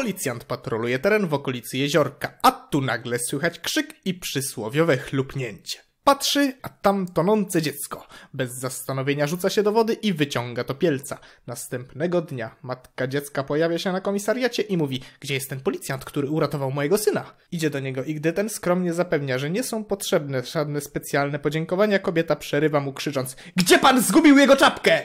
Policjant patroluje teren w okolicy jeziorka, a tu nagle słychać krzyk i przysłowiowe chlupnięcie. Patrzy, a tam tonące dziecko. Bez zastanowienia rzuca się do wody i wyciąga topielca. Następnego dnia matka dziecka pojawia się na komisariacie i mówi, gdzie jest ten policjant, który uratował mojego syna? Idzie do niego i gdy ten skromnie zapewnia, że nie są potrzebne żadne specjalne podziękowania, kobieta przerywa mu krzycząc, gdzie pan zgubił jego czapkę?